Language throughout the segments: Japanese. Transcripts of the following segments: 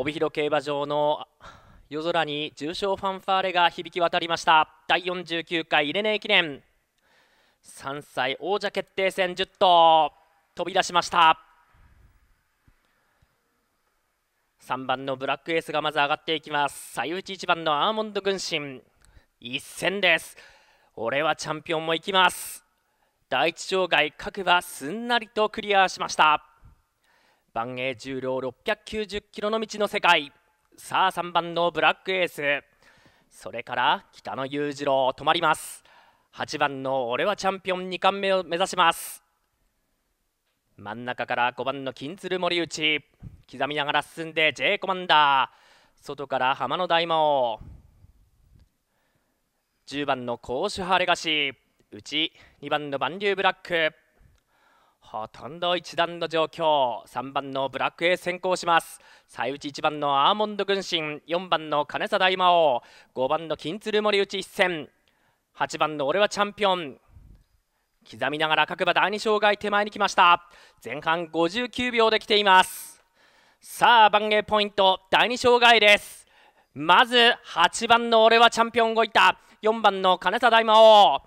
帯広競馬場の夜空に重賞ファンファーレが響き渡りました第49回イレネー記念3歳王者決定戦10頭飛び出しました3番のブラックエースがまず上がっていきます最内1番のアーモンド軍神一戦です俺はチャンピオンも行きます第一障害各馬すんなりとクリアしました番栄重量690キロの道の世界さあ3番のブラックエースそれから北野裕次郎止まります8番の俺はチャンピオン2冠目を目指します真ん中から5番の金鶴森内刻みながら進んで J コマンダー外から浜野大魔王10番の甲手派レガシー内2番のバンリューブラックほとんど1段の状況3番のブラックへ先行します最内1番のアーモンド軍神4番の金沢大魔王5番の金鶴森内一戦8番の俺はチャンピオン刻みながら各馬第2障害手前に来ました前半59秒で来ていますさあ番芸ポイント第2障害ですまず8番の俺はチャンピオン動いた4番の金沢大魔王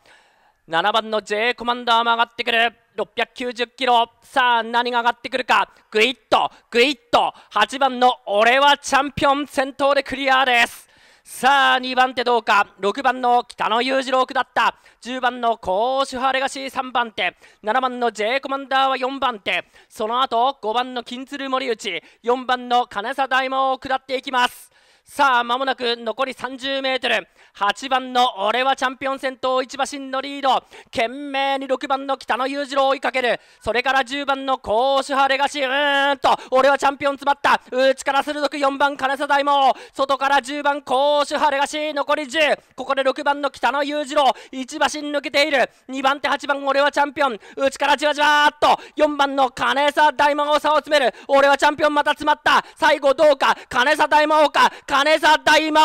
7番の J コマンダーも上がってくる690キロさあ何が上がってくるかグイッとグイッと8番の俺はチャンピオン先頭でクリアですさあ2番手どうか6番の北野裕次郎下った10番の高手派レガシー3番手7番の J コマンダーは4番手その後5番の金鶴森内4番の金沢大門を下っていきますさあまもなく残り 30m8 番の俺はチャンピオン先頭一馬身のリード懸命に6番の北野裕次郎を追いかけるそれから10番の甲手派レガシうーんと俺はチャンピオン詰まった内から鋭く4番金沢大門外から10番甲手派レガシ残り10ここで6番の北野裕次郎一馬身抜けている2番手8番俺はチャンピオン内からじわじわっと4番の金沢大魔王差を詰める俺はチャンピオンまた詰まった最後どうか金沢大魔王か金沢大魔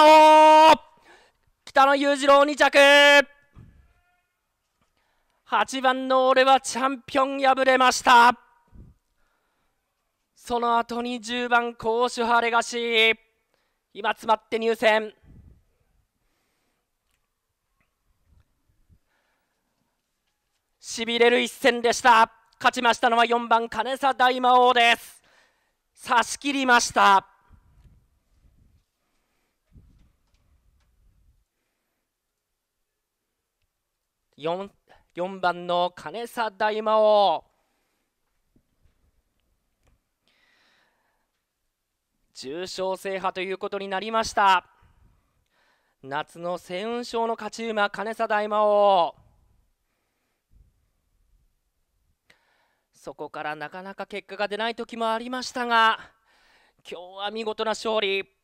王北野裕次郎2着8番の俺はチャンピオン敗れましたその後に10番高手派レガシー今詰まって入選しびれる一戦でした勝ちましたのは4番金沢大魔王です差し切りました 4, 番の金差大魔王重賞制覇ということになりました夏の星雲賞の勝ち馬金差大魔王そこからなかなか結果が出ない時もありましたが今日は見事な勝利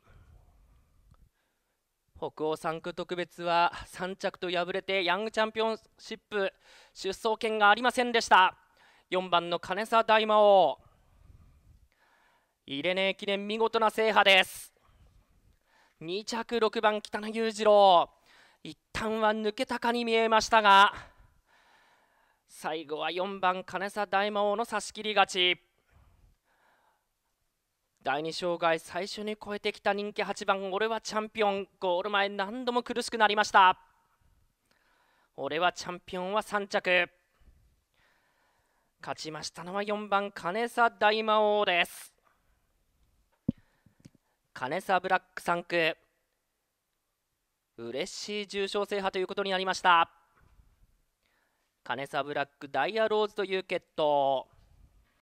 北欧3区特別は3着と敗れてヤングチャンピオンシップ出走権がありませんでした4番の金沢大魔王入れねえ記念見事な制覇です2着6番北野裕次郎一旦は抜けたかに見えましたが最後は4番金沢大魔王の差し切り勝ち第2障害最初に超えてきた人気8番俺はチャンピオンゴール前何度も苦しくなりました俺はチャンピオンは3着勝ちましたのは4番金沢大魔王です金沢ブラック3区嬉しい重賞制覇ということになりました金沢ブラックダイヤローズという決闘